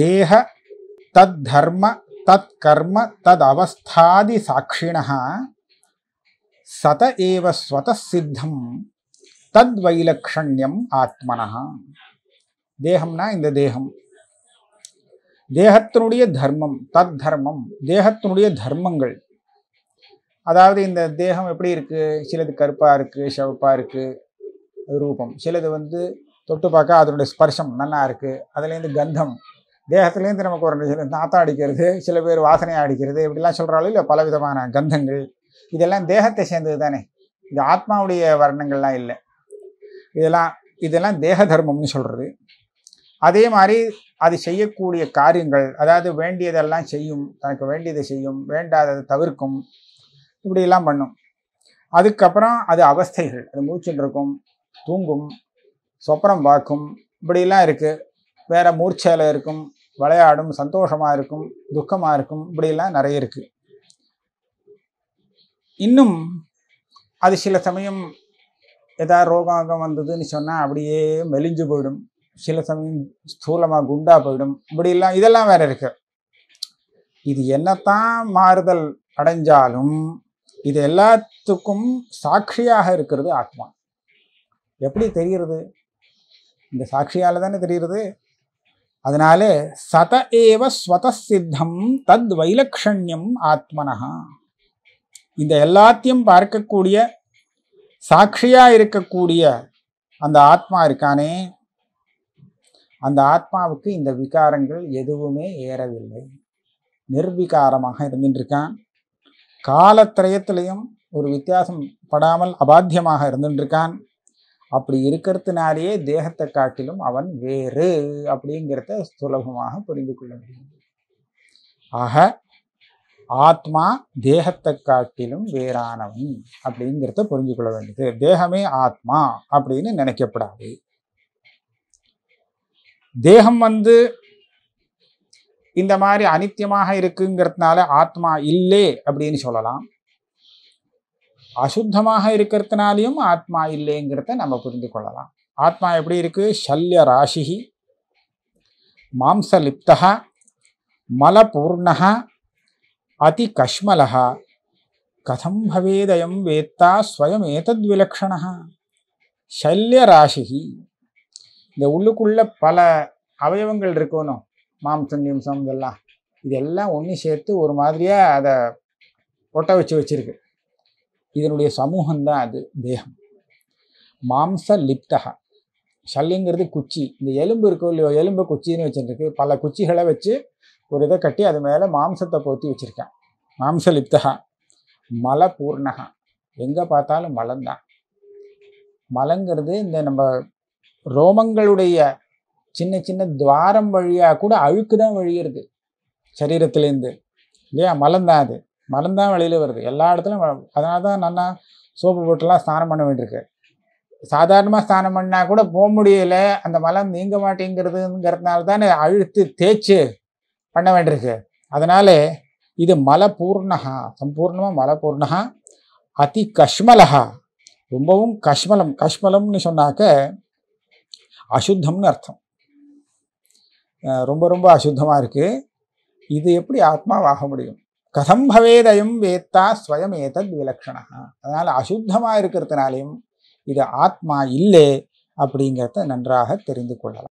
தேக தத் தர்ம தத் கர்ம தத் அவஸ்தாதி சாட்சிணா சத ஏவ ஸ்வத சித்தம் தத் வைலக்ஷண்யம் ஆத்மனா தேகம்னா இந்த தேகம் தேகத்தினுடைய தர்மம் தத் தர்மம் தேகத்தினுடைய தர்மங்கள் அதாவது இந்த தேகம் எப்படி இருக்குது சிலது கருப்பாக இருக்குது சிவப்பாக இருக்குது ரூபம் சிலது வந்து தொட்டு பார்க்க அதனுடைய ஸ்பர்ஷம் நல்லா இருக்குது அதுலேருந்து கந்தம் தேகத்துலேருந்து நமக்கு ஒரு சில நாத்தம் அடிக்கிறது சில பேர் வாசனையாக அடிக்கிறது இப்படிலாம் சொல்கிறாலும் இல்லை பலவிதமான கந்தங்கள் இதெல்லாம் தேகத்தை சேர்ந்தது தானே இது ஆத்மாவுடைய வர்ணங்கள்லாம் இல்லை இதெல்லாம் இதெல்லாம் தேக தர்மம்னு சொல்கிறது அதே மாதிரி அது செய்யக்கூடிய காரியங்கள் அதாவது வேண்டியதெல்லாம் செய்யும் தனக்கு வேண்டியதை செய்யும் வேண்டாததை தவிர்க்கும் இப்படியெல்லாம் பண்ணும் அதுக்கப்புறம் அது அவஸ்தைகள் அது மூச்சுட்டு இருக்கும் தூங்கும் சொப்பனம் பார்க்கும் இப்படிலாம் இருக்குது வேறு மூர்ச்சையில் இருக்கும் விளையாடும் சந்தோஷமாக இருக்கும் துக்கமாக இருக்கும் இப்படிலாம் நிறைய இருக்குது இன்னும் அது சில சமயம் எதா ரோகாங்கம் வந்ததுன்னு சொன்னால் அப்படியே மெலிஞ்சு போயிடும் சில சமயம் ஸ்தூலமாக குண்டா போயிடும் இப்படிலாம் இதெல்லாம் வேறு இருக்கு இது என்னத்தான் மாறுதல் அடைஞ்சாலும் இது எல்லாத்துக்கும் சாட்சியாக இருக்கிறது ஆத்மா எப்படி தெரிகிறது இந்த சாட்சியால் தானே தெரிகிறது அதனாலே சத ஏவ ஸ்வத சித்தம் தத் வைலக்ஷண்யம் ஆத்மனஹா இந்த எல்லாத்தையும் பார்க்கக்கூடிய சாட்சியாக இருக்கக்கூடிய அந்த ஆத்மா இருக்கானே அந்த ஆத்மாவுக்கு இந்த விகாரங்கள் எதுவுமே ஏறவில்லை நிர்விகாரமாக இருந்துட்டுருக்கான் காலத்திரயத்திலையும் ஒரு வித்தியாசம் படாமல் அபாத்தியமாக இருந்துட்டுருக்கான் அப்படி இருக்கிறதுனாலேயே தேகத்தை காட்டிலும் அவன் வேறு அப்படிங்கிறத சுலபமாக புரிந்து கொள்ள முடியும் ஆக ஆத்மா தேகத்தை காட்டிலும் வேறானவன் அப்படிங்கிறத புரிஞ்சு கொள்ள வேண்டியது தேகமே ஆத்மா அப்படின்னு நினைக்கப்படாது தேகம் வந்து இந்த மாதிரி அனித்தியமாக இருக்குங்கிறதுனால ஆத்மா இல்லை அப்படின்னு சொல்லலாம் அசுத்தமாக இருக்கிறதுனாலையும் ஆத்மா இல்லைங்கிறத நம்ம புரிந்து கொள்ளலாம் ஆத்மா எப்படி இருக்குது சல்ய ராசிகி மாம்சலிப்தா மலபூர்ணா அதி கஷ்மலா கதம் பவேதயம் வேத்தா ஸ்வயம் ஏதத் விலக்ஷணா சல்ய ராசிகி இந்த உள்ளுக்குள்ள பல அவயவங்கள் இருக்கணும் மாம்சம் நிம்சம் இதெல்லாம் இதெல்லாம் ஒன்று சேர்த்து ஒரு மாதிரியாக அதை ஒட்ட வச்சு வச்சுருக்கு இதனுடைய சமூகம்தான் அது தேகம் மாம்ச லிப்தக சல்லுங்கிறது குச்சி இந்த எலும்பு இருக்கோ இல்லையோ எலும்பு குச்சின்னு வச்சுருக்கு பல குச்சிகளை வச்சு ஒரு இதை கட்டி அது மேலே மாம்சத்தை போற்றி வச்சுருக்கேன் மாம்ச லிப்தகா மலை பூர்ணகா எங்கே பார்த்தாலும் மலந்தான் மலங்கிறது இந்த நம்ம ரோமங்களுடைய சின்ன சின்ன துவாரம் வழியாக கூட அழுக்கு தான் வழியிறது சரீரத்திலேருந்து இல்லையா மலம்தான் அது மறந்தான் வெளியில் வருது எல்லா இடத்துலையும் அதனால தான் நல்லா சோப்பு போட்டுலாம் ஸ்நானம் பண்ண வேண்டியிருக்கு சாதாரணமாக ஸ்நானம் பண்ணால் கூட போக முடியல அந்த மலம் நீங்க மாட்டேங்கிறதுங்கிறதுனால தான் அழுத்து தேய்ச்சி பண்ண வேண்டியிருக்கு அதனால இது மலபூர்ணகா சம்பூர்ணமாக மலபூர்ணகா அதி கஷ்மலகா ரொம்பவும் கஷ்மலம் கஷ்மலம்னு சொன்னாக்க அசுத்தம்னு அர்த்தம் ரொம்ப ரொம்ப அசுத்தமாக இருக்குது இது எப்படி ஆத்மாவாக முடியும் கதம் பவேதையும் வேத்தா ஸ்வயம் ஏதத் விலக்ஷணா அதனால் அசுத்தமாக இருக்கிறதுனாலையும் இது ஆத்மா இல்லை அப்படிங்கிறத நன்றாக தெரிந்து கொள்ளலாம்